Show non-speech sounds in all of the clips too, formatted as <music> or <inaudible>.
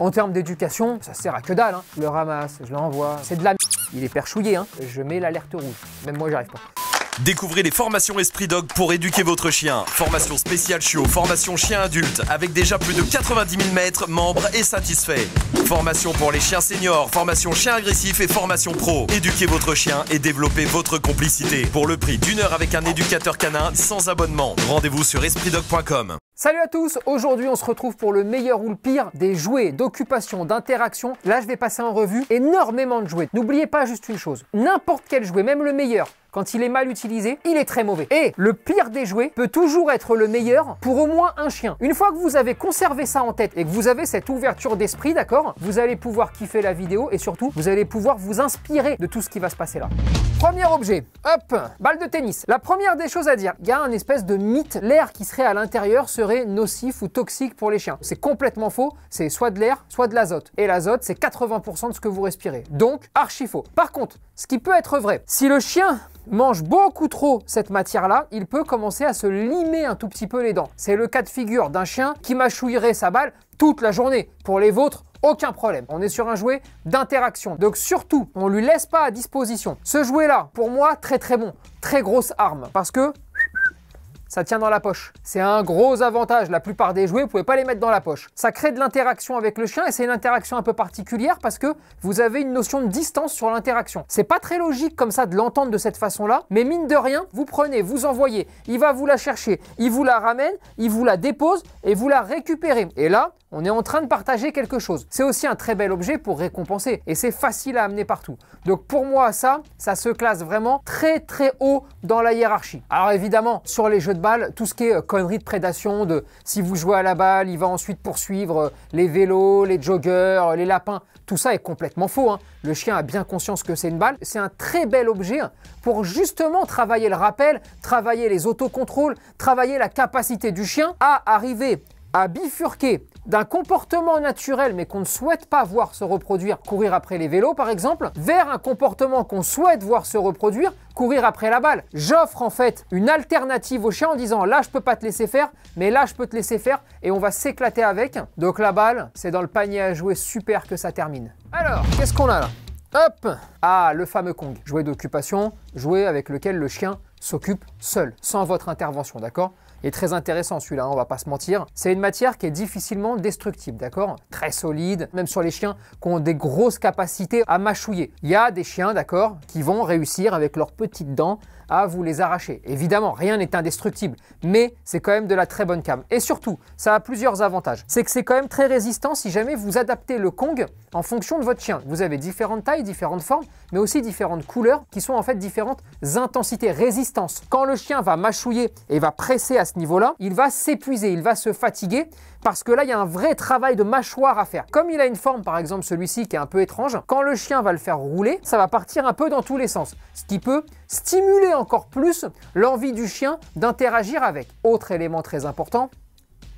En termes d'éducation, ça sert à que dalle. Hein. Je le ramasse, je l'envoie. C'est de la Il est perchouillé. Hein. Je mets l'alerte rouge. Même moi, j'y arrive pas. Découvrez les formations Esprit Dog pour éduquer votre chien. Formation spéciale chiot, formation chien adulte, avec déjà plus de 90 000 mètres, membres et satisfaits. Formation pour les chiens seniors, formation chien agressif et formation pro. Éduquez votre chien et développez votre complicité. Pour le prix d'une heure avec un éducateur canin sans abonnement, rendez-vous sur espritdog.com. Salut à tous, aujourd'hui on se retrouve pour le meilleur ou le pire des jouets, d'occupation, d'interaction. Là je vais passer en revue énormément de jouets. N'oubliez pas juste une chose, n'importe quel jouet, même le meilleur, quand il est mal utilisé, il est très mauvais. Et le pire des jouets peut toujours être le meilleur pour au moins un chien. Une fois que vous avez conservé ça en tête et que vous avez cette ouverture d'esprit, d'accord, vous allez pouvoir kiffer la vidéo et surtout, vous allez pouvoir vous inspirer de tout ce qui va se passer là. Premier objet, hop, balle de tennis. La première des choses à dire, il y a un espèce de mythe, l'air qui serait à l'intérieur serait nocif ou toxique pour les chiens. C'est complètement faux, c'est soit de l'air, soit de l'azote. Et l'azote, c'est 80% de ce que vous respirez. Donc, archi faux. Par contre, ce qui peut être vrai, si le chien mange beaucoup trop cette matière-là, il peut commencer à se limer un tout petit peu les dents. C'est le cas de figure d'un chien qui mâchouillerait sa balle toute la journée. Pour les vôtres, aucun problème. On est sur un jouet d'interaction. Donc surtout, on lui laisse pas à disposition. Ce jouet-là, pour moi, très très bon. Très grosse arme. Parce que ça tient dans la poche. C'est un gros avantage. La plupart des jouets, vous pouvez pas les mettre dans la poche. Ça crée de l'interaction avec le chien et c'est une interaction un peu particulière parce que vous avez une notion de distance sur l'interaction. C'est pas très logique comme ça de l'entendre de cette façon-là, mais mine de rien, vous prenez, vous envoyez, il va vous la chercher, il vous la ramène, il vous la dépose et vous la récupérez. Et là, on est en train de partager quelque chose. C'est aussi un très bel objet pour récompenser et c'est facile à amener partout. Donc pour moi, ça, ça se classe vraiment très très haut dans la hiérarchie. Alors évidemment, sur les jeux de balle, tout ce qui est euh, conneries de prédation, de si vous jouez à la balle, il va ensuite poursuivre euh, les vélos, les joggers, les lapins, tout ça est complètement faux. Hein. Le chien a bien conscience que c'est une balle. C'est un très bel objet pour justement travailler le rappel, travailler les autocontrôles, travailler la capacité du chien à arriver à bifurquer d'un comportement naturel mais qu'on ne souhaite pas voir se reproduire, courir après les vélos par exemple, vers un comportement qu'on souhaite voir se reproduire, courir après la balle. J'offre en fait une alternative au chien en disant là je peux pas te laisser faire, mais là je peux te laisser faire et on va s'éclater avec. Donc la balle, c'est dans le panier à jouer super que ça termine. Alors, qu'est-ce qu'on a là Hop Ah, le fameux Kong. Jouet d'occupation, jouet avec lequel le chien s'occupe seul, sans votre intervention, d'accord est très intéressant celui-là, hein, on va pas se mentir. C'est une matière qui est difficilement destructible, d'accord Très solide, même sur les chiens qui ont des grosses capacités à mâchouiller. Il y a des chiens, d'accord, qui vont réussir avec leurs petites dents à vous les arracher. Évidemment, rien n'est indestructible, mais c'est quand même de la très bonne cam. Et surtout, ça a plusieurs avantages. C'est que c'est quand même très résistant si jamais vous adaptez le Kong en fonction de votre chien. Vous avez différentes tailles, différentes formes, mais aussi différentes couleurs qui sont en fait différentes intensités, résistance. Quand le chien va mâchouiller et va presser à ce niveau-là, il va s'épuiser, il va se fatiguer parce que là, il y a un vrai travail de mâchoire à faire. Comme il a une forme, par exemple celui-ci, qui est un peu étrange, quand le chien va le faire rouler, ça va partir un peu dans tous les sens, ce qui peut stimuler encore plus l'envie du chien d'interagir avec. Autre élément très important,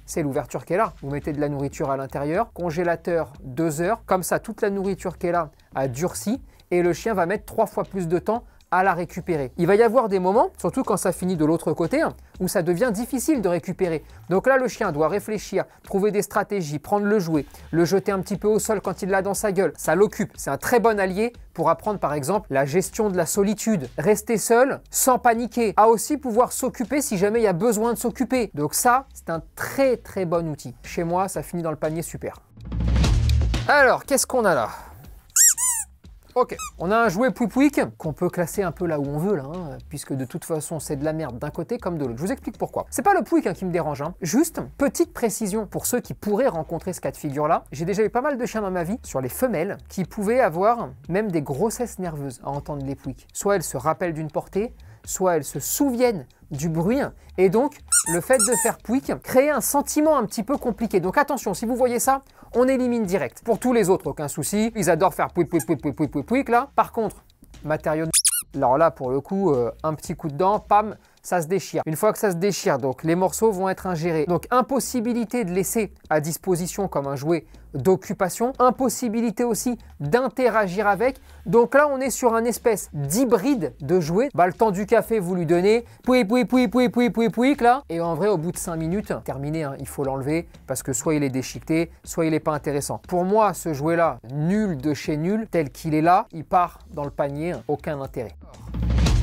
c'est l'ouverture qui est là. Vous mettez de la nourriture à l'intérieur, congélateur deux heures, comme ça toute la nourriture qu'elle a durci et le chien va mettre trois fois plus de temps à la récupérer. Il va y avoir des moments, surtout quand ça finit de l'autre côté, hein, où ça devient difficile de récupérer. Donc là, le chien doit réfléchir, trouver des stratégies, prendre le jouet, le jeter un petit peu au sol quand il l'a dans sa gueule. Ça l'occupe. C'est un très bon allié pour apprendre par exemple la gestion de la solitude, rester seul sans paniquer, à aussi pouvoir s'occuper si jamais il y a besoin de s'occuper. Donc ça, c'est un très très bon outil. Chez moi, ça finit dans le panier super. Alors, qu'est-ce qu'on a là Ok, on a un jouet pouik qu'on peut classer un peu là où on veut là, hein, puisque de toute façon c'est de la merde d'un côté comme de l'autre. Je vous explique pourquoi. C'est pas le Pouic hein, qui me dérange, hein. juste petite précision pour ceux qui pourraient rencontrer ce cas de figure là. J'ai déjà eu pas mal de chiens dans ma vie sur les femelles qui pouvaient avoir même des grossesses nerveuses à entendre les Pouics. Soit elles se rappellent d'une portée, soit elles se souviennent du bruit. Et donc, le fait de faire pouic crée un sentiment un petit peu compliqué. Donc attention, si vous voyez ça, on élimine direct. Pour tous les autres, aucun souci. Ils adorent faire pouic, pouic, pouic, là. Par contre, matériaux... Alors là, pour le coup, euh, un petit coup de dent, pam, ça se déchire. Une fois que ça se déchire, donc les morceaux vont être ingérés. Donc impossibilité de laisser à disposition comme un jouet d'occupation, impossibilité aussi d'interagir avec. Donc là, on est sur un espèce d'hybride de jouet. Bah, le temps du café, vous lui donnez, poui, poui, poui, poui, poui, poui, poui, là. Et en vrai, au bout de 5 minutes, terminé, hein, il faut l'enlever parce que soit il est déchiqueté, soit il n'est pas intéressant. Pour moi, ce jouet-là, nul de chez nul, tel qu'il est là, il part dans le panier, aucun intérêt.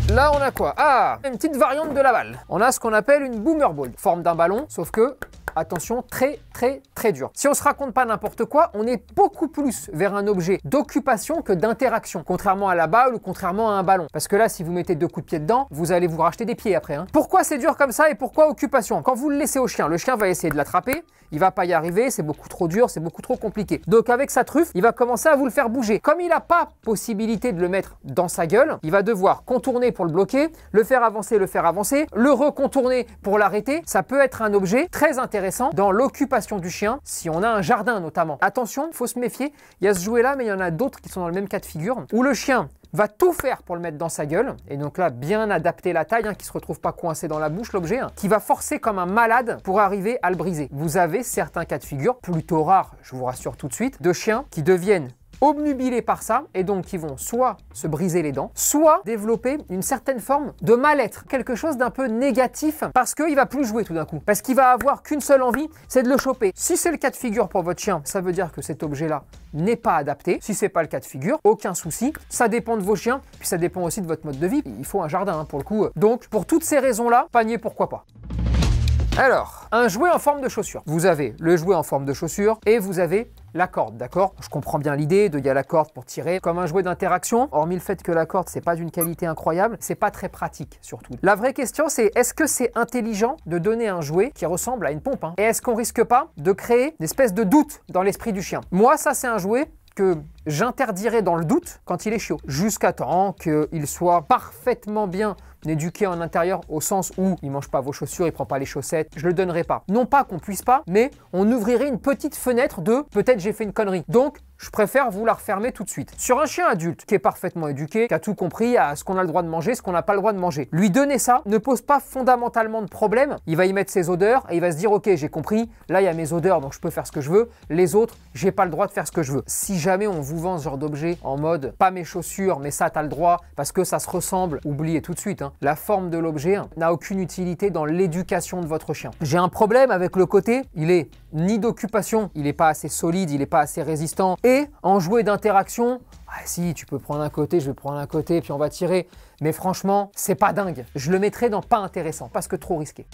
Là, on a quoi Ah Une petite variante de la balle. On a ce qu'on appelle une boomer ball, forme d'un ballon, sauf que attention, très très très dur. Si on se raconte pas n'importe quoi, on est beaucoup plus vers un objet d'occupation que d'interaction, contrairement à la balle ou contrairement à un ballon. Parce que là, si vous mettez deux coups de pied dedans, vous allez vous racheter des pieds après. Hein. Pourquoi c'est dur comme ça et pourquoi occupation Quand vous le laissez au chien, le chien va essayer de l'attraper, il va pas y arriver, c'est beaucoup trop dur, c'est beaucoup trop compliqué. Donc avec sa truffe, il va commencer à vous le faire bouger. Comme il n'a pas possibilité de le mettre dans sa gueule, il va devoir contourner pour le bloquer, le faire avancer, le faire avancer, le recontourner pour l'arrêter. Ça peut être un objet très intéressant dans l'occupation du chien, si on a un jardin notamment. Attention, il faut se méfier, il y a ce jouet là, mais il y en a d'autres qui sont dans le même cas de figure, où le chien va tout faire pour le mettre dans sa gueule, et donc là bien adapter la taille, hein, qui se retrouve pas coincé dans la bouche l'objet, hein, qui va forcer comme un malade pour arriver à le briser. Vous avez certains cas de figure, plutôt rares, je vous rassure tout de suite, de chiens qui deviennent obnubilés par ça et donc qui vont soit se briser les dents, soit développer une certaine forme de mal-être, quelque chose d'un peu négatif parce qu'il va plus jouer tout d'un coup, parce qu'il va avoir qu'une seule envie, c'est de le choper. Si c'est le cas de figure pour votre chien, ça veut dire que cet objet-là n'est pas adapté. Si c'est pas le cas de figure, aucun souci. Ça dépend de vos chiens, puis ça dépend aussi de votre mode de vie. Il faut un jardin hein, pour le coup. Donc pour toutes ces raisons-là, panier pourquoi pas. Alors, un jouet en forme de chaussure. Vous avez le jouet en forme de chaussure et vous avez la corde, d'accord Je comprends bien l'idée de y a la corde pour tirer comme un jouet d'interaction, hormis le fait que la corde c'est pas d'une qualité incroyable, c'est pas très pratique surtout. La vraie question c'est est-ce que c'est intelligent de donner un jouet qui ressemble à une pompe hein Et est-ce qu'on risque pas de créer une espèce de doute dans l'esprit du chien Moi ça c'est un jouet que J'interdirai dans le doute quand il est chiot, jusqu'à temps qu'il soit parfaitement bien éduqué en intérieur au sens où il mange pas vos chaussures, il prend pas les chaussettes, je le donnerai pas. Non pas qu'on puisse pas, mais on ouvrirait une petite fenêtre de peut-être j'ai fait une connerie. Donc je préfère vous la refermer tout de suite. Sur un chien adulte qui est parfaitement éduqué, qui a tout compris à ce qu'on a le droit de manger, ce qu'on n'a pas le droit de manger, lui donner ça ne pose pas fondamentalement de problème. Il va y mettre ses odeurs et il va se dire ok j'ai compris, là il y a mes odeurs donc je peux faire ce que je veux, les autres j'ai pas le droit de faire ce que je veux. Si jamais on vous vend ce genre d'objet en mode pas mes chaussures, mais ça t'as le droit parce que ça se ressemble, oubliez tout de suite. Hein. La forme de l'objet n'a aucune utilité dans l'éducation de votre chien. J'ai un problème avec le côté, il est ni d'occupation, il n'est pas assez solide, il n'est pas assez résistant, et en jouet d'interaction, ah, si, tu peux prendre un côté, je vais prendre un côté, puis on va tirer. Mais franchement, c'est pas dingue. Je le mettrais dans pas intéressant, parce que trop risqué.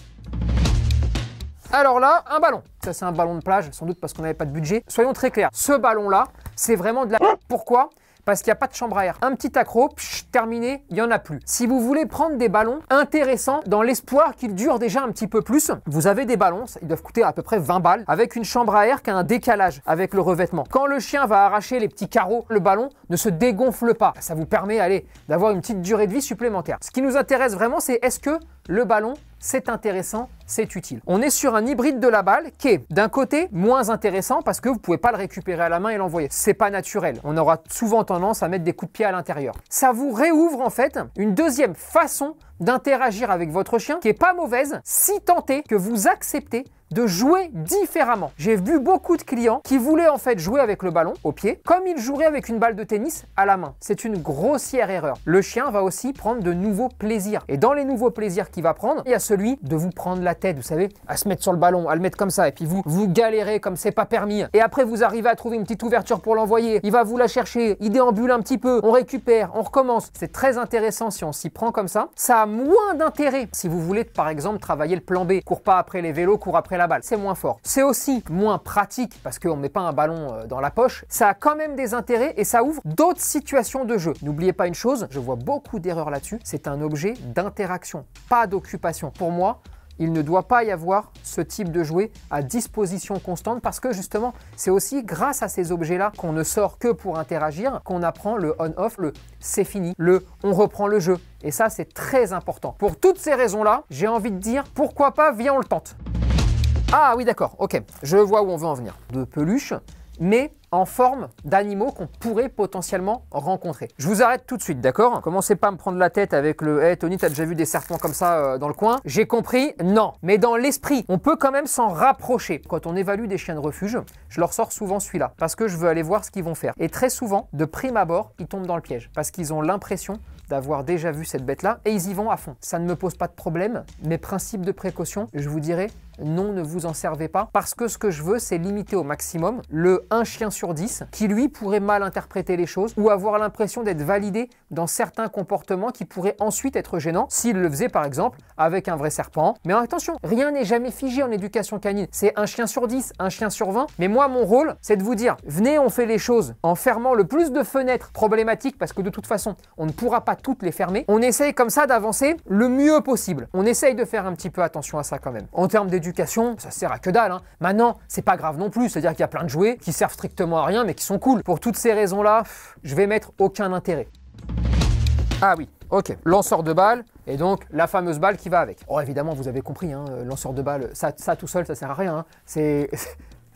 Alors là, un ballon. Ça, c'est un ballon de plage, sans doute parce qu'on n'avait pas de budget. Soyons très clairs, ce ballon-là, c'est vraiment de la... Pourquoi parce qu'il n'y a pas de chambre à air. Un petit accro, terminé, il n'y en a plus. Si vous voulez prendre des ballons intéressants, dans l'espoir qu'ils durent déjà un petit peu plus, vous avez des ballons, ils doivent coûter à peu près 20 balles, avec une chambre à air qui a un décalage avec le revêtement. Quand le chien va arracher les petits carreaux, le ballon ne se dégonfle pas. Ça vous permet, allez, d'avoir une petite durée de vie supplémentaire. Ce qui nous intéresse vraiment, c'est est-ce que le ballon, c'est intéressant c'est utile. On est sur un hybride de la balle qui est d'un côté moins intéressant parce que vous pouvez pas le récupérer à la main et l'envoyer. C'est pas naturel. On aura souvent tendance à mettre des coups de pied à l'intérieur. Ça vous réouvre en fait une deuxième façon d'interagir avec votre chien qui est pas mauvaise si tenté que vous acceptez de jouer différemment. J'ai vu beaucoup de clients qui voulaient en fait jouer avec le ballon au pied, comme ils joueraient avec une balle de tennis à la main. C'est une grossière erreur. Le chien va aussi prendre de nouveaux plaisirs. Et dans les nouveaux plaisirs qu'il va prendre, il y a celui de vous prendre la tête, vous savez, à se mettre sur le ballon, à le mettre comme ça, et puis vous, vous galérez comme c'est pas permis. Et après, vous arrivez à trouver une petite ouverture pour l'envoyer. Il va vous la chercher, il déambule un petit peu, on récupère, on recommence. C'est très intéressant si on s'y prend comme ça. Ça a moins d'intérêt si vous voulez, par exemple, travailler le plan B. Cours pas après les vélos, cours après la c'est moins fort. C'est aussi moins pratique parce qu'on ne met pas un ballon euh, dans la poche. Ça a quand même des intérêts et ça ouvre d'autres situations de jeu. N'oubliez pas une chose, je vois beaucoup d'erreurs là-dessus, c'est un objet d'interaction, pas d'occupation. Pour moi, il ne doit pas y avoir ce type de jouet à disposition constante parce que justement, c'est aussi grâce à ces objets-là qu'on ne sort que pour interagir, qu'on apprend le on-off, le c'est fini, le on reprend le jeu. Et ça, c'est très important. Pour toutes ces raisons-là, j'ai envie de dire pourquoi pas, viens, on le tente. Ah oui, d'accord, ok. Je vois où on veut en venir. De peluches, mais en forme d'animaux qu'on pourrait potentiellement rencontrer. Je vous arrête tout de suite, d'accord Commencez pas à me prendre la tête avec le hey, « Tony, t'as déjà vu des serpents comme ça euh, dans le coin ?» J'ai compris, non. Mais dans l'esprit, on peut quand même s'en rapprocher. Quand on évalue des chiens de refuge, je leur sors souvent celui-là, parce que je veux aller voir ce qu'ils vont faire. Et très souvent, de prime abord, ils tombent dans le piège, parce qu'ils ont l'impression d'avoir déjà vu cette bête-là, et ils y vont à fond. Ça ne me pose pas de problème, mes principes de précaution, je vous dirais, non, ne vous en servez pas, parce que ce que je veux, c'est limiter au maximum le 1 chien sur 10, qui lui pourrait mal interpréter les choses, ou avoir l'impression d'être validé dans certains comportements qui pourraient ensuite être gênants, s'il le faisait par exemple avec un vrai serpent. Mais attention, rien n'est jamais figé en éducation canine, c'est un chien sur 10, un chien sur 20, mais moi, mon rôle, c'est de vous dire, venez, on fait les choses en fermant le plus de fenêtres problématiques, parce que de toute façon, on ne pourra pas toutes les fermer, on essaye comme ça d'avancer le mieux possible. On essaye de faire un petit peu attention à ça quand même. En termes d'éducation, ça sert à que dalle. Hein. Maintenant, c'est pas grave non plus, c'est-à-dire qu'il y a plein de jouets qui servent strictement à rien mais qui sont cool. Pour toutes ces raisons-là, je vais mettre aucun intérêt. Ah oui, ok, lanceur de balle, et donc la fameuse balle qui va avec. Oh évidemment, vous avez compris, hein, euh, lanceur de balle, ça, tout seul, ça sert à rien. Hein. C'est... <laughs>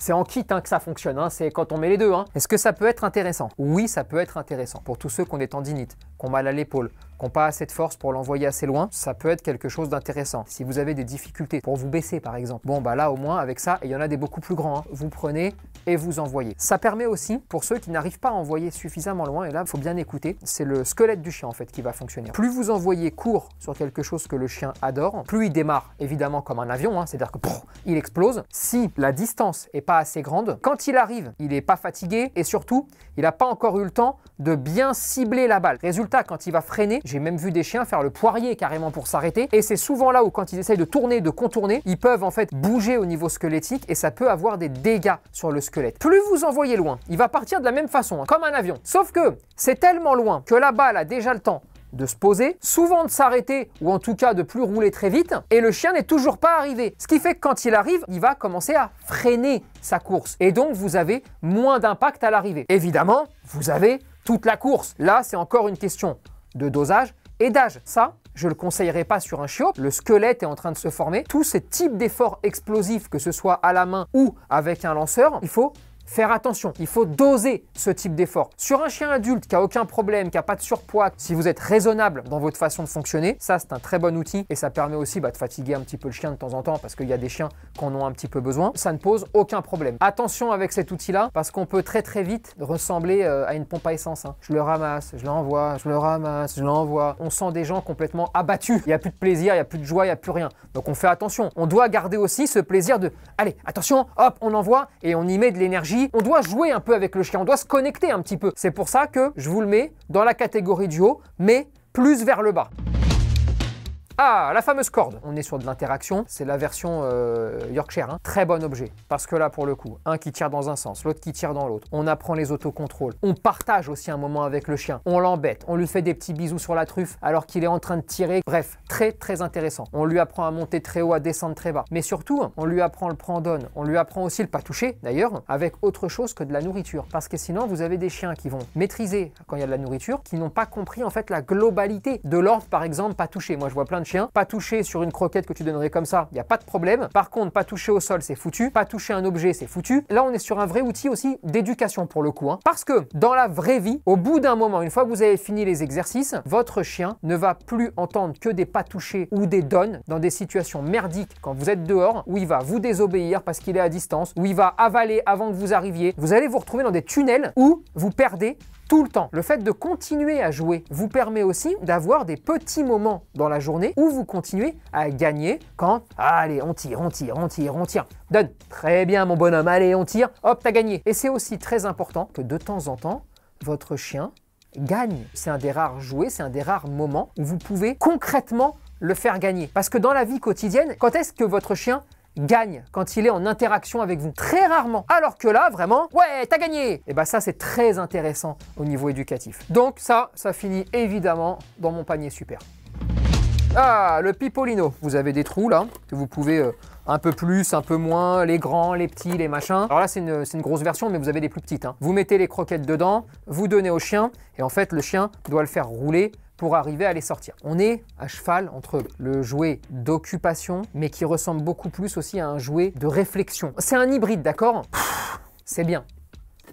C'est en kit hein, que ça fonctionne, c'est quand on met les deux. Est-ce que ça peut être intéressant Oui, ça peut être intéressant pour tous ceux qui ont des tendinites, qui ont mal à l'épaule, qui n'ont pas assez de force pour l'envoyer assez loin, ça peut être quelque chose d'intéressant. Si vous avez des difficultés pour vous baisser par exemple, bon bah là au moins avec ça, il y en a des beaucoup plus grands, hein. vous prenez et vous envoyez. Ça permet aussi pour ceux qui n'arrivent pas à envoyer suffisamment loin, et là il faut bien écouter, c'est le squelette du chien en fait qui va fonctionner. Plus vous envoyez court sur quelque chose que le chien adore, plus il démarre évidemment comme un avion, hein, c'est-à-dire que il explose. Si la distance est pas assez grande, quand il arrive, il n'est pas fatigué et surtout, il n'a pas encore eu le temps de bien cibler la balle. Résultat, quand il va freiner, j'ai même vu des chiens faire le poirier carrément pour s'arrêter. Et c'est souvent là où, quand ils essayent de tourner, de contourner, ils peuvent en fait bouger au niveau squelettique et ça peut avoir des dégâts sur le squelette. Plus vous envoyez loin, il va partir de la même façon, hein, comme un avion. Sauf que c'est tellement loin que la balle a déjà le temps de se poser, souvent de s'arrêter ou en tout cas de plus rouler très vite, et le chien n'est toujours pas arrivé. Ce qui fait que quand il arrive, il va commencer à freiner sa course, et donc vous avez moins d'impact à l'arrivée. Évidemment, vous avez toute la course. Là, c'est encore une question de dosage et d'âge. Ça, je ne le conseillerais pas sur un chiot, le squelette est en train de se former. Tous ces types d'efforts explosifs, que ce soit à la main ou avec un lanceur, il faut faire attention. Il faut doser ce type d'effort. Sur un chien adulte qui a aucun problème, qui n'a pas de surpoids, si vous êtes raisonnable dans votre façon de fonctionner, ça c'est un très bon outil et ça permet aussi bah, de fatiguer un petit peu le chien de temps en temps parce qu'il y a des chiens qui en ont un petit peu besoin. Ça ne pose aucun problème. Attention avec cet outil-là parce qu'on peut très très vite ressembler euh, à une pompe à essence. Hein. Je le ramasse, je l'envoie, je le ramasse, je l'envoie. On sent des gens complètement abattus. Il n'y a plus de plaisir, il n'y a plus de joie, il n'y a plus rien. Donc on fait attention. On doit garder aussi ce plaisir de allez, attention, hop, on envoie et on y met de l'énergie on doit jouer un peu avec le chien, on doit se connecter un petit peu. C'est pour ça que je vous le mets dans la catégorie du haut, mais plus vers le bas. Ah, la fameuse corde. On est sur de l'interaction. C'est la version euh, Yorkshire. Hein. Très bon objet. Parce que là, pour le coup, un qui tire dans un sens, l'autre qui tire dans l'autre. On apprend les autocontrôles. On partage aussi un moment avec le chien. On l'embête. On lui fait des petits bisous sur la truffe alors qu'il est en train de tirer. Bref, très très intéressant. On lui apprend à monter très haut, à descendre très bas. Mais surtout, on lui apprend le prend-donne. On lui apprend aussi le pas toucher, d'ailleurs, avec autre chose que de la nourriture. Parce que sinon, vous avez des chiens qui vont maîtriser quand il y a de la nourriture, qui n'ont pas compris en fait la globalité de l'ordre, par exemple, pas toucher. Moi, je vois plein de pas toucher sur une croquette que tu donnerais comme ça, il n'y a pas de problème. Par contre, pas toucher au sol, c'est foutu. Pas toucher un objet, c'est foutu. Là, on est sur un vrai outil aussi d'éducation pour le coup. Hein. Parce que dans la vraie vie, au bout d'un moment, une fois que vous avez fini les exercices, votre chien ne va plus entendre que des pas touchés ou des donnes dans des situations merdiques quand vous êtes dehors, où il va vous désobéir parce qu'il est à distance, où il va avaler avant que vous arriviez. Vous allez vous retrouver dans des tunnels où vous perdez tout le temps. Le fait de continuer à jouer vous permet aussi d'avoir des petits moments dans la journée où vous continuez à gagner quand allez, on tire, on tire, on tire, on tire. Donne. Très bien mon bonhomme, allez, on tire. Hop, t'as gagné. Et c'est aussi très important que de temps en temps, votre chien gagne. C'est un des rares jouets, c'est un des rares moments où vous pouvez concrètement le faire gagner. Parce que dans la vie quotidienne, quand est-ce que votre chien gagne quand il est en interaction avec vous. Très rarement. Alors que là, vraiment, ouais, t'as gagné Et eh bah ben, ça, c'est très intéressant au niveau éducatif. Donc ça, ça finit évidemment dans mon panier super. Ah, le pipolino. Vous avez des trous là, que vous pouvez... Euh, un peu plus, un peu moins, les grands, les petits, les machins. Alors là, c'est une, grosse version, mais vous avez des plus petites. Hein. Vous mettez les croquettes dedans, vous donnez au chien, et en fait, le chien doit le faire rouler pour arriver à les sortir. On est à cheval entre le jouet d'occupation, mais qui ressemble beaucoup plus aussi à un jouet de réflexion. C'est un hybride, d'accord C'est bien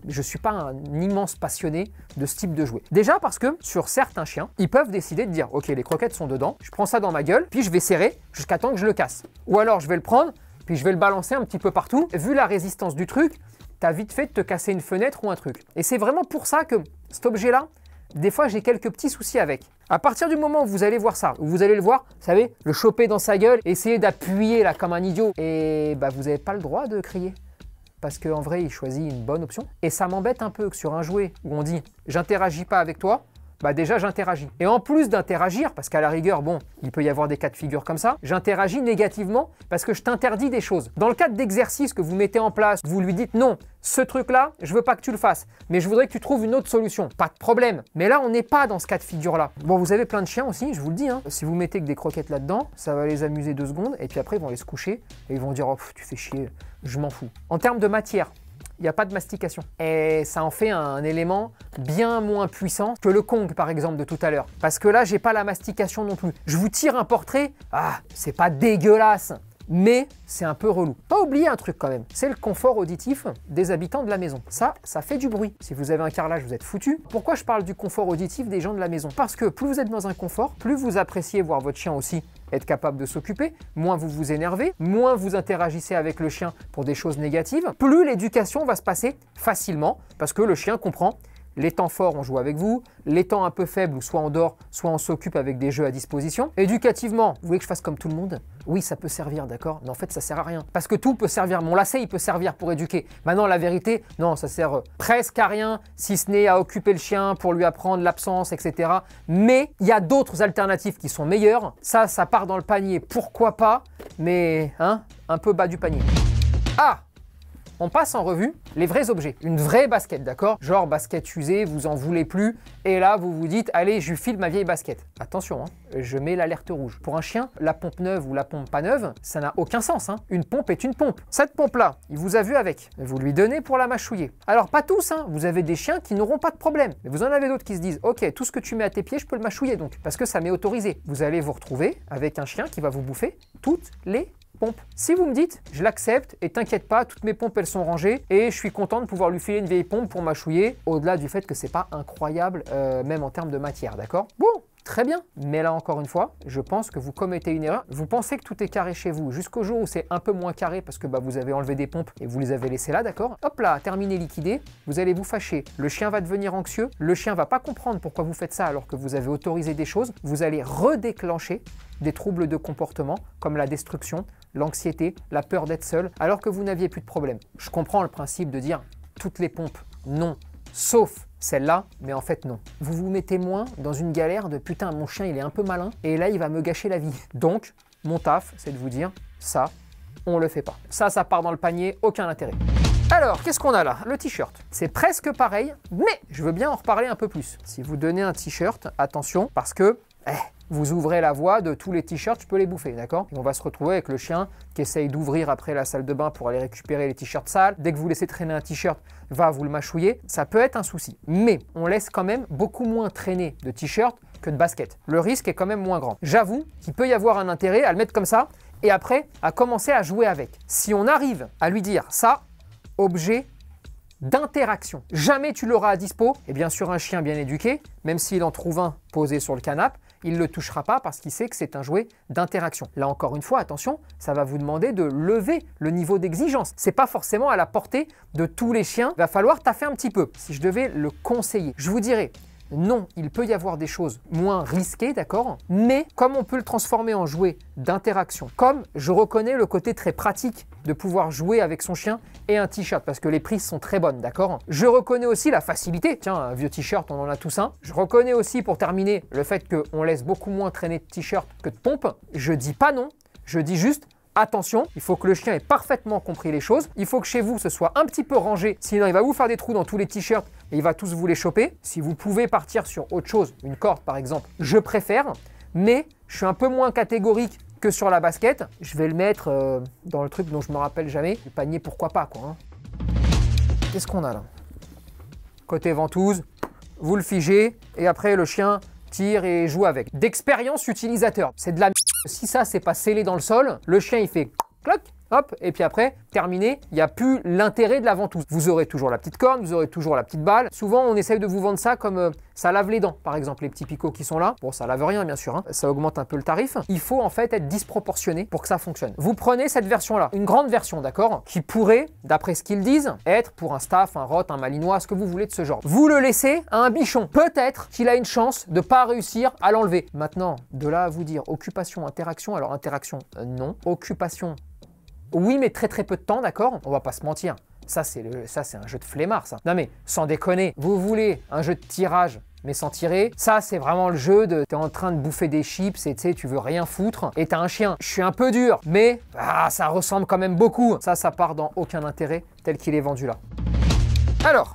je ne suis pas un immense passionné de ce type de jouet. Déjà parce que sur certains chiens, ils peuvent décider de dire Ok, les croquettes sont dedans, je prends ça dans ma gueule, puis je vais serrer jusqu'à temps que je le casse. Ou alors je vais le prendre, puis je vais le balancer un petit peu partout. Vu la résistance du truc, tu as vite fait de te casser une fenêtre ou un truc. Et c'est vraiment pour ça que cet objet-là, des fois j'ai quelques petits soucis avec. À partir du moment où vous allez voir ça, où vous allez le voir, vous savez, le choper dans sa gueule, essayer d'appuyer là comme un idiot, et bah vous n'avez pas le droit de crier. Parce qu'en vrai, il choisit une bonne option. Et ça m'embête un peu que sur un jouet où on dit j'interagis pas avec toi, bah déjà j'interagis. Et en plus d'interagir, parce qu'à la rigueur, bon, il peut y avoir des cas de figure comme ça, j'interagis négativement parce que je t'interdis des choses. Dans le cadre d'exercices que vous mettez en place, vous lui dites non, ce truc-là, je veux pas que tu le fasses, mais je voudrais que tu trouves une autre solution. Pas de problème. Mais là, on n'est pas dans ce cas de figure-là. Bon, vous avez plein de chiens aussi, je vous le dis. Hein. Si vous mettez que des croquettes là-dedans, ça va les amuser deux secondes, et puis après, ils vont aller se coucher, et ils vont dire, oh, tu fais chier, je m'en fous. En termes de matière, il n'y a pas de mastication. Et ça en fait un élément bien moins puissant que le Kong par exemple de tout à l'heure. Parce que là, j'ai pas la mastication non plus. Je vous tire un portrait, ah, c'est pas dégueulasse mais c'est un peu relou. Pas oublier un truc quand même, c'est le confort auditif des habitants de la maison. Ça, ça fait du bruit. Si vous avez un carrelage, vous êtes foutu. Pourquoi je parle du confort auditif des gens de la maison Parce que plus vous êtes dans un confort, plus vous appréciez voir votre chien aussi être capable de s'occuper, moins vous vous énervez, moins vous interagissez avec le chien pour des choses négatives, plus l'éducation va se passer facilement parce que le chien comprend les temps forts, on joue avec vous. Les temps un peu faibles, soit on dort, soit on s'occupe avec des jeux à disposition. Éducativement, vous voulez que je fasse comme tout le monde Oui, ça peut servir, d'accord Mais en fait, ça sert à rien. Parce que tout peut servir. Mon lacet, il peut servir pour éduquer. Maintenant, la vérité, non, ça sert euh, presque à rien, si ce n'est à occuper le chien pour lui apprendre l'absence, etc. Mais il y a d'autres alternatives qui sont meilleures. Ça, ça part dans le panier, pourquoi pas Mais, hein, un peu bas du panier. Ah on passe en revue les vrais objets. Une vraie basket, d'accord Genre basket usée, vous en voulez plus, et là vous vous dites, allez, je file ma vieille basket. Attention, hein, je mets l'alerte rouge. Pour un chien, la pompe neuve ou la pompe pas neuve, ça n'a aucun sens. Hein. Une pompe est une pompe. Cette pompe-là, il vous a vu avec. Vous lui donnez pour la mâchouiller. Alors pas tous, hein. vous avez des chiens qui n'auront pas de problème. Mais vous en avez d'autres qui se disent, ok, tout ce que tu mets à tes pieds, je peux le mâchouiller donc, parce que ça m'est autorisé. Vous allez vous retrouver avec un chien qui va vous bouffer toutes les si vous me dites, je l'accepte et t'inquiète pas, toutes mes pompes elles sont rangées et je suis content de pouvoir lui filer une vieille pompe pour m'achouiller au-delà du fait que c'est pas incroyable, euh, même en termes de matière, d'accord Bon, très bien. Mais là encore une fois, je pense que vous commettez une erreur. Vous pensez que tout est carré chez vous jusqu'au jour où c'est un peu moins carré parce que bah, vous avez enlevé des pompes et vous les avez laissées là, d'accord Hop là, terminé, liquidé, vous allez vous fâcher. Le chien va devenir anxieux, le chien va pas comprendre pourquoi vous faites ça alors que vous avez autorisé des choses. Vous allez redéclencher des troubles de comportement comme la destruction, l'anxiété, la peur d'être seul, alors que vous n'aviez plus de problème. Je comprends le principe de dire toutes les pompes, non, sauf celle-là, mais en fait non. Vous vous mettez moins dans une galère de putain, mon chien il est un peu malin, et là il va me gâcher la vie. <laughs> Donc, mon taf, c'est de vous dire, ça, on le fait pas. Ça, ça part dans le panier, aucun intérêt. Alors, qu'est-ce qu'on a là Le t-shirt. C'est presque pareil, mais je veux bien en reparler un peu plus. Si vous donnez un t-shirt, attention, parce que eh, vous ouvrez la voie de tous les t-shirts, je peux les bouffer, d'accord on va se retrouver avec le chien qui essaye d'ouvrir après la salle de bain pour aller récupérer les t-shirts sales. Dès que vous laissez traîner un t-shirt, va vous le mâchouiller. Ça peut être un souci. Mais on laisse quand même beaucoup moins traîner de t-shirts que de baskets. Le risque est quand même moins grand. J'avoue qu'il peut y avoir un intérêt à le mettre comme ça et après à commencer à jouer avec. Si on arrive à lui dire ça, objet d'interaction. Jamais tu l'auras à dispo. Et bien sûr, un chien bien éduqué, même s'il en trouve un posé sur le canapé, il ne le touchera pas parce qu'il sait que c'est un jouet d'interaction. Là encore une fois, attention, ça va vous demander de lever le niveau d'exigence. n'est pas forcément à la portée de tous les chiens. Il va falloir taffer un petit peu. Si je devais le conseiller, je vous dirais non, il peut y avoir des choses moins risquées, d'accord Mais comme on peut le transformer en jouet d'interaction, comme je reconnais le côté très pratique de pouvoir jouer avec son chien et un t-shirt, parce que les prises sont très bonnes, d'accord Je reconnais aussi la facilité, tiens, un vieux t-shirt, on en a tous un. Je reconnais aussi, pour terminer, le fait qu'on laisse beaucoup moins traîner de t-shirt que de pompe. Je dis pas non, je dis juste Attention, il faut que le chien ait parfaitement compris les choses. Il faut que chez vous, ce soit un petit peu rangé. Sinon, il va vous faire des trous dans tous les t-shirts et il va tous vous les choper. Si vous pouvez partir sur autre chose, une corde par exemple, je préfère. Mais je suis un peu moins catégorique que sur la basket. Je vais le mettre euh, dans le truc dont je me rappelle jamais. Le panier, pourquoi pas, quoi. Hein. Qu'est-ce qu'on a là Côté ventouse, vous le figez et après le chien tire et joue avec. D'expérience utilisateur, c'est de la si ça, c'est pas scellé dans le sol, le chien, il fait cloc hop, et puis après, terminé, il n'y a plus l'intérêt de la ventouse. Vous aurez toujours la petite corne, vous aurez toujours la petite balle. Souvent, on essaye de vous vendre ça comme euh, ça lave les dents, par exemple, les petits picots qui sont là. Bon, ça lave rien, bien sûr, hein. ça augmente un peu le tarif. Il faut en fait être disproportionné pour que ça fonctionne. Vous prenez cette version-là, une grande version, d'accord, qui pourrait, d'après ce qu'ils disent, être pour un staff, un rot, un malinois, ce que vous voulez de ce genre. Vous le laissez à un bichon. Peut-être qu'il a une chance de pas réussir à l'enlever. Maintenant, de là à vous dire occupation, interaction, alors interaction, euh, non. Occupation, oui, mais très très peu de temps, d'accord On va pas se mentir. Ça, c'est un jeu de flemmard, ça. Non mais, sans déconner, vous voulez un jeu de tirage mais sans tirer. Ça, c'est vraiment le jeu de t'es en train de bouffer des chips et tu sais, tu veux rien foutre et t'as un chien. Je suis un peu dur, mais ah, ça ressemble quand même beaucoup. Ça, ça part dans aucun intérêt tel qu'il est vendu là. Alors,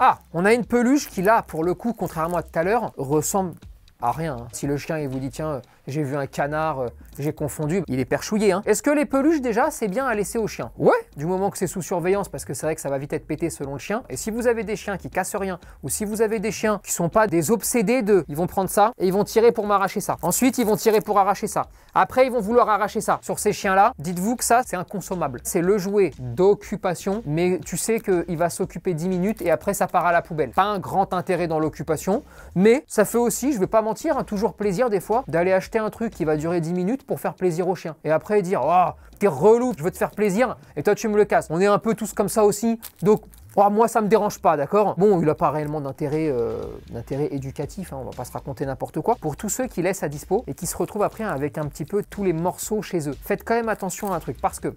ah, on a une peluche qui là, pour le coup, contrairement à tout à l'heure, ressemble à rien. Hein. Si le chien, il vous dit, tiens, euh, j'ai vu un canard, euh, j'ai confondu, il est perchouillé. Hein. Est-ce que les peluches déjà, c'est bien à laisser au chien Ouais, du moment que c'est sous surveillance, parce que c'est vrai que ça va vite être pété selon le chien. Et si vous avez des chiens qui cassent rien, ou si vous avez des chiens qui sont pas des obsédés d'eux, ils vont prendre ça et ils vont tirer pour m'arracher ça. Ensuite, ils vont tirer pour arracher ça. Après, ils vont vouloir arracher ça. Sur ces chiens-là, dites-vous que ça, c'est inconsommable. C'est le jouet d'occupation, mais tu sais qu'il va s'occuper 10 minutes et après, ça part à la poubelle. Pas un grand intérêt dans l'occupation, mais ça fait aussi, je vais pas mentir, un toujours plaisir des fois d'aller acheter un truc qui va durer 10 minutes pour faire plaisir au chien. Et après dire, oh, t'es relou, je veux te faire plaisir, et toi tu me le casses. On est un peu tous comme ça aussi. Donc, oh, moi, ça me dérange pas, d'accord Bon, il n'a pas réellement d'intérêt euh, d'intérêt éducatif, hein, on va pas se raconter n'importe quoi. Pour tous ceux qui laissent à dispo et qui se retrouvent après avec un petit peu tous les morceaux chez eux, faites quand même attention à un truc parce que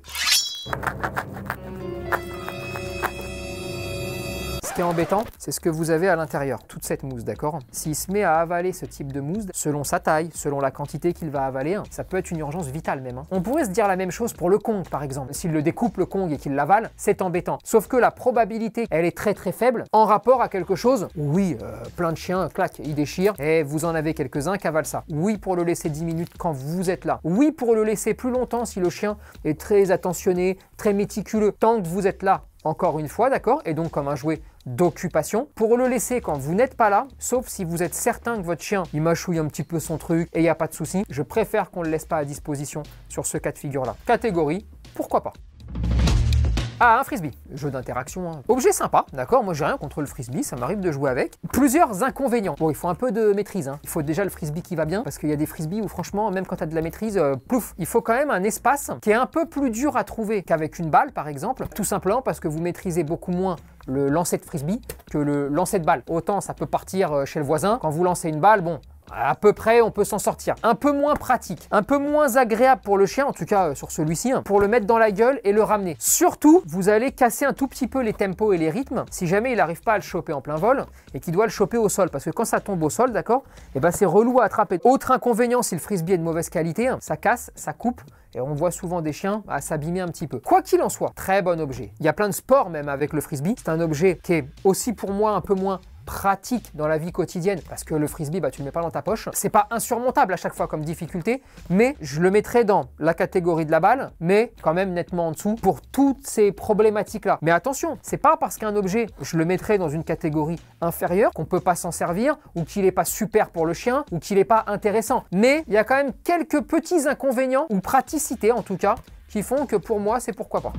ce qui est embêtant, c'est ce que vous avez à l'intérieur, toute cette mousse, d'accord S'il se met à avaler ce type de mousse, selon sa taille, selon la quantité qu'il va avaler, hein, ça peut être une urgence vitale même. Hein. On pourrait se dire la même chose pour le Kong, par exemple. S'il le découpe, le Kong, et qu'il l'avale, c'est embêtant. Sauf que la probabilité, elle est très très faible en rapport à quelque chose. Oui, euh, plein de chiens, clac, ils déchirent, et vous en avez quelques-uns qui avalent ça. Oui, pour le laisser 10 minutes quand vous êtes là. Oui, pour le laisser plus longtemps si le chien est très attentionné, très méticuleux, tant que vous êtes là encore une fois, d'accord Et donc comme un jouet, d'occupation pour le laisser quand vous n'êtes pas là, sauf si vous êtes certain que votre chien il mâchouille un petit peu son truc et il n'y a pas de souci. Je préfère qu'on ne le laisse pas à disposition sur ce cas de figure là. Catégorie, pourquoi pas ah, un frisbee, jeu d'interaction. Hein. Objet sympa, d'accord Moi, j'ai rien contre le frisbee, ça m'arrive de jouer avec. Plusieurs inconvénients. Bon, il faut un peu de maîtrise. Hein. Il faut déjà le frisbee qui va bien, parce qu'il y a des frisbees où, franchement, même quand tu as de la maîtrise, euh, plouf, il faut quand même un espace qui est un peu plus dur à trouver qu'avec une balle, par exemple. Tout simplement parce que vous maîtrisez beaucoup moins le lancer de frisbee que le lancer de balle. Autant ça peut partir euh, chez le voisin. Quand vous lancez une balle, bon, à peu près, on peut s'en sortir. Un peu moins pratique, un peu moins agréable pour le chien, en tout cas euh, sur celui-ci, hein, pour le mettre dans la gueule et le ramener. Surtout, vous allez casser un tout petit peu les tempos et les rythmes si jamais il n'arrive pas à le choper en plein vol et qu'il doit le choper au sol. Parce que quand ça tombe au sol, d'accord, et eh ben c'est relou à attraper. Autre inconvénient si le frisbee est de mauvaise qualité, hein, ça casse, ça coupe, et on voit souvent des chiens à bah, s'abîmer un petit peu. Quoi qu'il en soit, très bon objet. Il y a plein de sports même avec le frisbee. C'est un objet qui est aussi pour moi un peu moins pratique dans la vie quotidienne, parce que le frisbee, bah, tu ne le mets pas dans ta poche. C'est pas insurmontable à chaque fois comme difficulté, mais je le mettrai dans la catégorie de la balle, mais quand même nettement en dessous pour toutes ces problématiques-là. Mais attention, c'est pas parce qu'un objet, je le mettrai dans une catégorie inférieure qu'on peut pas s'en servir, ou qu'il n'est pas super pour le chien, ou qu'il n'est pas intéressant. Mais il y a quand même quelques petits inconvénients, ou praticités en tout cas, qui font que pour moi, c'est pourquoi pas.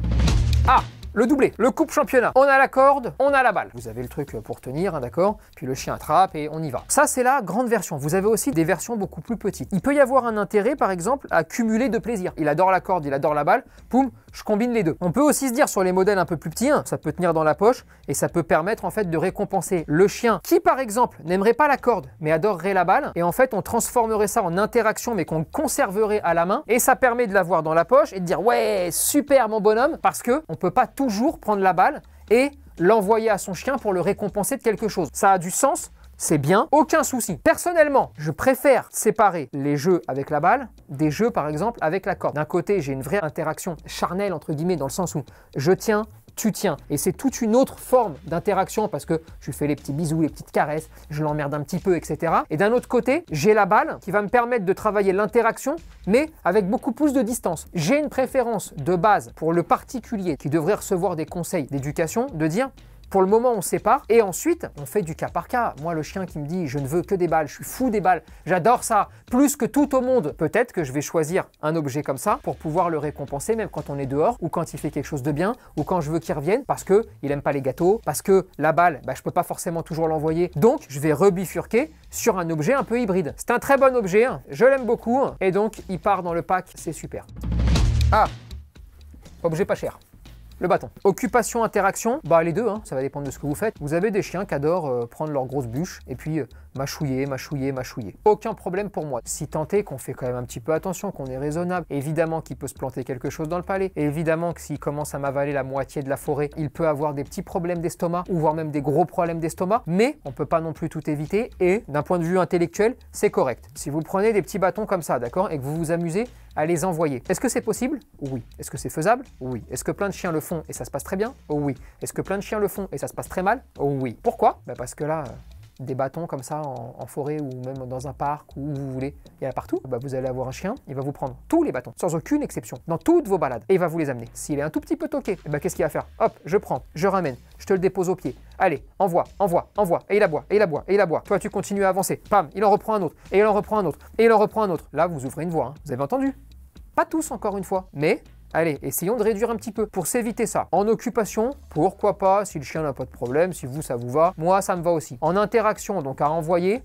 Ah le doublé, le coupe championnat. On a la corde, on a la balle. Vous avez le truc euh, pour tenir, hein, d'accord Puis le chien attrape et on y va. Ça, c'est la grande version. Vous avez aussi des versions beaucoup plus petites. Il peut y avoir un intérêt, par exemple, à cumuler de plaisir. Il adore la corde, il adore la balle. Poum, je combine les deux. On peut aussi se dire sur les modèles un peu plus petits, hein, ça peut tenir dans la poche et ça peut permettre en fait de récompenser le chien qui par exemple n'aimerait pas la corde mais adorerait la balle et en fait on transformerait ça en interaction mais qu'on conserverait à la main et ça permet de l'avoir dans la poche et de dire ouais super mon bonhomme parce que on peut pas toujours prendre la balle et l'envoyer à son chien pour le récompenser de quelque chose. Ça a du sens c'est bien, aucun souci. Personnellement, je préfère séparer les jeux avec la balle des jeux par exemple avec la corde. D'un côté, j'ai une vraie interaction charnelle entre guillemets dans le sens où je tiens, tu tiens. Et c'est toute une autre forme d'interaction parce que je fais les petits bisous, les petites caresses, je l'emmerde un petit peu, etc. Et d'un autre côté, j'ai la balle qui va me permettre de travailler l'interaction, mais avec beaucoup plus de distance. J'ai une préférence de base pour le particulier qui devrait recevoir des conseils d'éducation, de dire pour le moment, on sépare et ensuite, on fait du cas par cas. Moi, le chien qui me dit je ne veux que des balles, je suis fou des balles, j'adore ça, plus que tout au monde, peut-être que je vais choisir un objet comme ça pour pouvoir le récompenser, même quand on est dehors ou quand il fait quelque chose de bien ou quand je veux qu'il revienne parce que il pas les gâteaux, parce que la balle, je bah, je peux pas forcément toujours l'envoyer. Donc, je vais rebifurquer sur un objet un peu hybride. C'est un très bon objet, hein. je l'aime beaucoup hein. et donc il part dans le pack, c'est super. Ah, objet pas cher le bâton. Occupation, interaction, bah les deux, hein, ça va dépendre de ce que vous faites. Vous avez des chiens qui adorent euh, prendre leur grosse bûche et puis euh, mâchouiller, mâchouiller, mâchouiller. Aucun problème pour moi. Si tant est qu'on fait quand même un petit peu attention, qu'on est raisonnable, évidemment qu'il peut se planter quelque chose dans le palais, évidemment que s'il commence à m'avaler la moitié de la forêt, il peut avoir des petits problèmes d'estomac, ou voire même des gros problèmes d'estomac, mais on peut pas non plus tout éviter, et d'un point de vue intellectuel, c'est correct. Si vous prenez des petits bâtons comme ça, d'accord, et que vous vous amusez à les envoyer. Est-ce que c'est possible Oui. Est-ce que c'est faisable Oui. Est-ce que plein de chiens le font et ça se passe très bien Oui. Est-ce que plein de chiens le font et ça se passe très mal Oui. Pourquoi bah, Parce que là, euh, des bâtons comme ça en, forêt ou même dans un parc ou où vous voulez, il y en a partout, bah, vous allez avoir un chien, il va vous prendre tous les bâtons, sans aucune exception, dans toutes vos balades, et il va vous les amener. S'il est un tout petit peu toqué, eh ben, qu'est-ce qu'il va faire Hop, je prends, je ramène, je te le dépose au pied. Allez, envoie, envoie, envoie, et il aboie, et il aboie, et il aboie. Toi, tu continues à avancer, pam, il en reprend un autre, et il en reprend un autre, et il en reprend un autre. Là, vous ouvrez une voie, hein. vous avez entendu Pas tous encore une fois, mais Allez, essayons de réduire un petit peu pour s'éviter ça. En occupation, pourquoi pas, si le chien n'a pas de problème, si vous ça vous va, moi ça me va aussi. En interaction, donc à envoyer,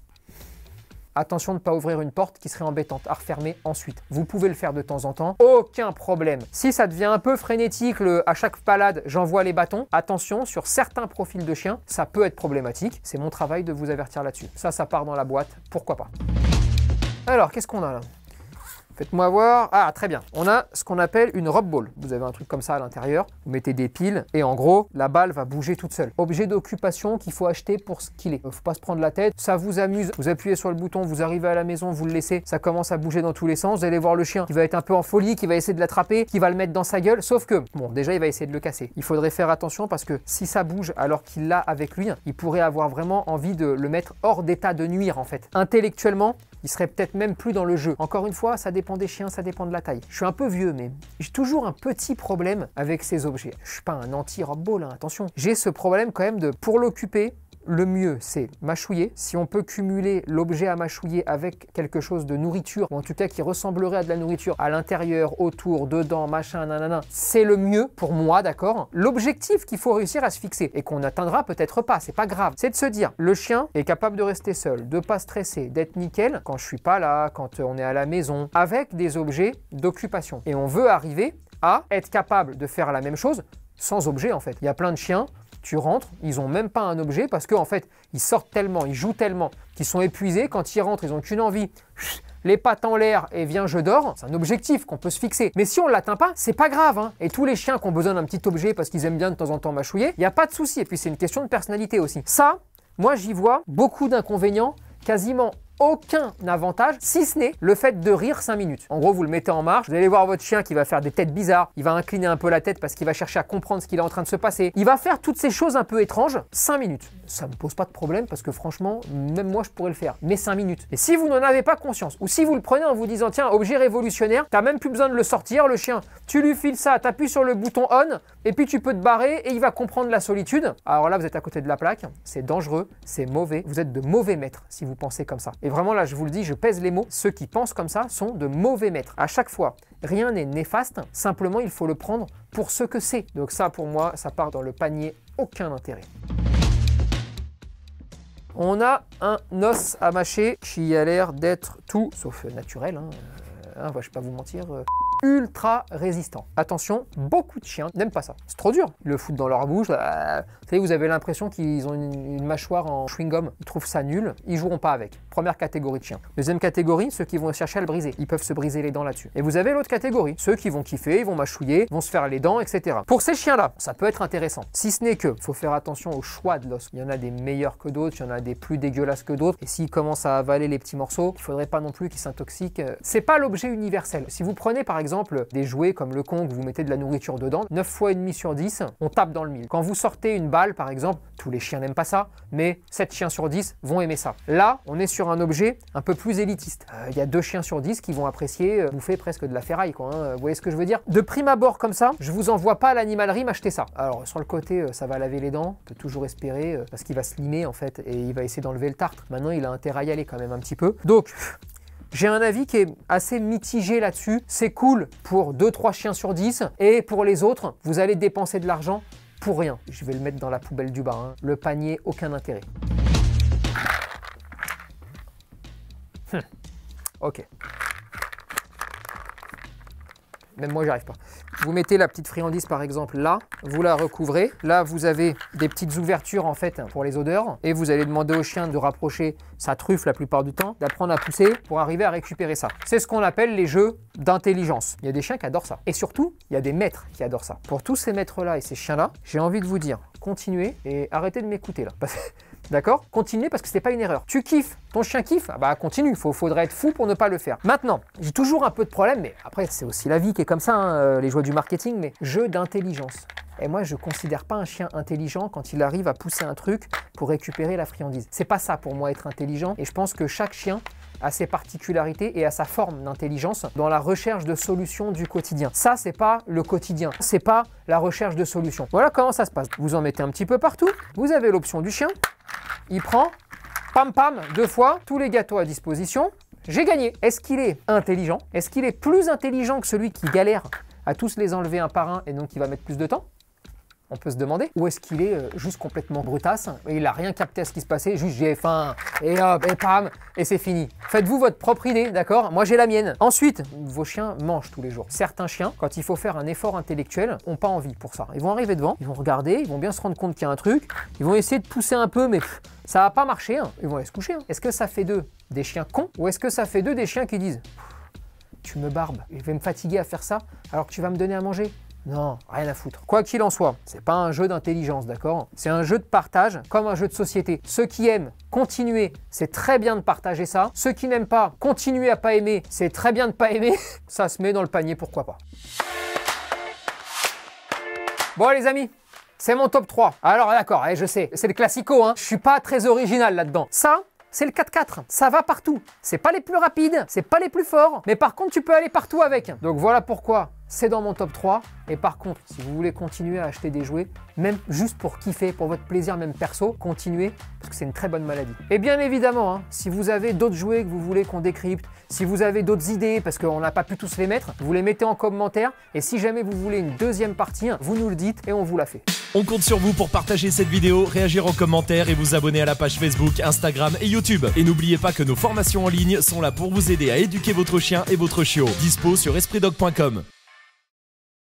Attention de ne pas ouvrir une porte qui serait embêtante à refermer ensuite. Vous pouvez le faire de temps en temps, aucun problème. Si ça devient un peu frénétique, le, à chaque palade, j'envoie les bâtons, attention, sur certains profils de chiens, ça peut être problématique. C'est mon travail de vous avertir là-dessus. Ça, ça part dans la boîte, pourquoi pas. Alors, qu'est-ce qu'on a là Faites-moi voir. Ah, très bien. On a ce qu'on appelle une rope ball. Vous avez un truc comme ça à l'intérieur. Vous mettez des piles et en gros, la balle va bouger toute seule. Objet d'occupation qu'il faut acheter pour ce qu'il est. Il Faut pas se prendre la tête. Ça vous amuse. Vous appuyez sur le bouton, vous arrivez à la maison, vous le laissez. Ça commence à bouger dans tous les sens. Vous allez voir le chien qui va être un peu en folie, qui va essayer de l'attraper, qui va le mettre dans sa gueule. Sauf que, bon, déjà, il va essayer de le casser. Il faudrait faire attention parce que si ça bouge alors qu'il l'a avec lui, il pourrait avoir vraiment envie de le mettre hors d'état de nuire en fait. Intellectuellement, il serait peut-être même plus dans le jeu. Encore une fois, ça dépend des chiens, ça dépend de la taille. Je suis un peu vieux, mais j'ai toujours un petit problème avec ces objets. Je suis pas un anti-robot là, hein, attention. J'ai ce problème quand même de, pour l'occuper, le mieux, c'est mâchouiller. Si on peut cumuler l'objet à mâchouiller avec quelque chose de nourriture, ou en tout cas qui ressemblerait à de la nourriture, à l'intérieur, autour, dedans, machin, nanana, c'est le mieux pour moi, d'accord L'objectif qu'il faut réussir à se fixer et qu'on n'atteindra peut-être pas, c'est pas grave, c'est de se dire le chien est capable de rester seul, de pas stresser, d'être nickel quand je suis pas là, quand on est à la maison, avec des objets d'occupation. Et on veut arriver à être capable de faire la même chose sans objet en fait. Il y a plein de chiens tu rentres, ils n'ont même pas un objet parce que en fait, ils sortent tellement, ils jouent tellement, qu'ils sont épuisés. Quand ils rentrent, ils n'ont qu'une envie, les pattes en l'air et viens, je dors. C'est un objectif qu'on peut se fixer. Mais si on ne l'atteint pas, c'est pas grave. Hein. Et tous les chiens qui ont besoin d'un petit objet parce qu'ils aiment bien de temps en temps mâchouiller, il n'y a pas de souci. Et puis, c'est une question de personnalité aussi. Ça, moi, j'y vois beaucoup d'inconvénients, quasiment aucun avantage, si ce n'est le fait de rire 5 minutes. En gros, vous le mettez en marche, vous allez voir votre chien qui va faire des têtes bizarres, il va incliner un peu la tête parce qu'il va chercher à comprendre ce qu'il est en train de se passer, il va faire toutes ces choses un peu étranges 5 minutes. Ça me pose pas de problème parce que franchement, même moi je pourrais le faire, mais 5 minutes. Et si vous n'en avez pas conscience, ou si vous le prenez en vous disant tiens, objet révolutionnaire, t'as même plus besoin de le sortir, le chien, tu lui files ça, t'appuies sur le bouton on, et puis tu peux te barrer et il va comprendre la solitude. Alors là, vous êtes à côté de la plaque, c'est dangereux, c'est mauvais, vous êtes de mauvais maîtres si vous pensez comme ça. Et vraiment là, je vous le dis, je pèse les mots. Ceux qui pensent comme ça sont de mauvais maîtres. À chaque fois, rien n'est néfaste. Simplement, il faut le prendre pour ce que c'est. Donc ça, pour moi, ça part dans le panier. Aucun intérêt. On a un os à mâcher qui a l'air d'être tout sauf naturel. Hein. Euh, hein je vais pas vous mentir. Euh ultra résistant. Attention, beaucoup de chiens n'aiment pas ça. C'est trop dur. Ils le foutent dans leur bouche. Bah, vous avez l'impression qu'ils ont une, mâchoire en chewing-gum. Ils trouvent ça nul. Ils joueront pas avec. Première catégorie de chiens. Deuxième catégorie, ceux qui vont chercher à le briser. Ils peuvent se briser les dents là-dessus. Et vous avez l'autre catégorie, ceux qui vont kiffer, ils vont mâchouiller, vont se faire les dents, etc. Pour ces chiens-là, ça peut être intéressant. Si ce n'est que, faut faire attention au choix de l'os. Il y en a des meilleurs que d'autres, il y en a des plus dégueulasses que d'autres. Et s'ils commencent à avaler les petits morceaux, il faudrait pas non plus qu'ils s'intoxiquent. C'est pas l'objet universel. Si vous prenez par exemple exemple des jouets comme le Kong, vous mettez de la nourriture dedans, 9 fois et demi sur 10, on tape dans le mille. Quand vous sortez une balle, par exemple, tous les chiens n'aiment pas ça, mais 7 chiens sur 10 vont aimer ça. Là, on est sur un objet un peu plus élitiste. Il euh, y a 2 chiens sur 10 qui vont apprécier vous euh, fait presque de la ferraille, quoi. Hein. vous voyez ce que je veux dire De prime abord comme ça, je vous envoie pas à l'animalerie m'acheter ça. Alors, sur le côté, euh, ça va laver les dents, peut toujours espérer, parce qu'il va se limer en fait, et il va essayer d'enlever le tartre. Maintenant, il a intérêt à y aller quand même un petit peu. Donc, j'ai un avis qui est assez mitigé là-dessus. C'est cool pour 2-3 chiens sur 10 et pour les autres, vous allez dépenser de l'argent pour rien. Je vais le mettre dans la poubelle du bar. Hein. Le panier, aucun intérêt. Hum. ok même moi j'arrive pas. Vous mettez la petite friandise par exemple là, vous la recouvrez. Là vous avez des petites ouvertures en fait pour les odeurs et vous allez demander au chien de rapprocher sa truffe la plupart du temps, d'apprendre à pousser pour arriver à récupérer ça. C'est ce qu'on appelle les jeux d'intelligence. Il y a des chiens qui adorent ça. Et surtout, il y a des maîtres qui adorent ça. Pour tous ces maîtres-là et ces chiens-là, j'ai envie de vous dire, continuez et arrêtez de m'écouter là. D'accord Continuez parce que n'est pas une erreur. Tu kiffes, ton chien kiffe, ah bah continue, Faut, faudrait être fou pour ne pas le faire. Maintenant, j'ai toujours un peu de problème, mais après c'est aussi la vie qui est comme ça, hein, euh, les joies du marketing, mais jeu d'intelligence. Et moi, je considère pas un chien intelligent quand il arrive à pousser un truc pour récupérer la friandise. C'est pas ça pour moi être intelligent. Et je pense que chaque chien a ses particularités et à sa forme d'intelligence dans la recherche de solutions du quotidien. Ça, c'est pas le quotidien, c'est pas la recherche de solutions. Voilà comment ça se passe. Vous en mettez un petit peu partout, vous avez l'option du chien, il prend, pam pam, deux fois, tous les gâteaux à disposition. J'ai gagné. Est-ce qu'il est intelligent Est-ce qu'il est plus intelligent que celui qui galère à tous les enlever un par un et donc qui va mettre plus de temps on peut se demander. Ou est-ce qu'il est euh, juste complètement brutasse et il n'a rien capté à ce qui se passait, juste j'ai faim, et hop, et pam, et c'est fini. Faites-vous votre propre idée, d'accord Moi j'ai la mienne. Ensuite, vos chiens mangent tous les jours. Certains chiens, quand il faut faire un effort intellectuel, n'ont pas envie pour ça. Ils vont arriver devant, ils vont regarder, ils vont bien se rendre compte qu'il y a un truc, ils vont essayer de pousser un peu, mais ça va pas marcher, hein. ils vont aller se coucher. Hein. Est-ce que ça fait d'eux des chiens cons ou est-ce que ça fait d'eux des chiens qui disent tu me barbes, je vais me fatiguer à faire ça alors que tu vas me donner à manger non, rien à foutre. Quoi qu'il en soit, c'est pas un jeu d'intelligence, d'accord C'est un jeu de partage, comme un jeu de société. Ceux qui aiment, continuer, c'est très bien de partager ça. Ceux qui n'aiment pas, continuer à pas aimer, c'est très bien de pas aimer. <laughs> ça se met dans le panier, pourquoi pas. Bon les amis, c'est mon top 3. Alors d'accord, eh, je sais, c'est le classico, hein. Je suis pas très original là-dedans. Ça, c'est le 4-4. Ça va partout. C'est pas les plus rapides, c'est pas les plus forts, mais par contre, tu peux aller partout avec. Donc voilà pourquoi c'est dans mon top 3. Et par contre, si vous voulez continuer à acheter des jouets, même juste pour kiffer, pour votre plaisir même perso, continuez, parce que c'est une très bonne maladie. Et bien évidemment, hein, si vous avez d'autres jouets que vous voulez qu'on décrypte, si vous avez d'autres idées, parce qu'on n'a pas pu tous les mettre, vous les mettez en commentaire, et si jamais vous voulez une deuxième partie, hein, vous nous le dites et on vous la fait. On compte sur vous pour partager cette vidéo, réagir en commentaire et vous abonner à la page Facebook, Instagram et YouTube. Et n'oubliez pas que nos formations en ligne sont là pour vous aider à éduquer votre chien et votre chiot. Dispo sur EspritDoc.com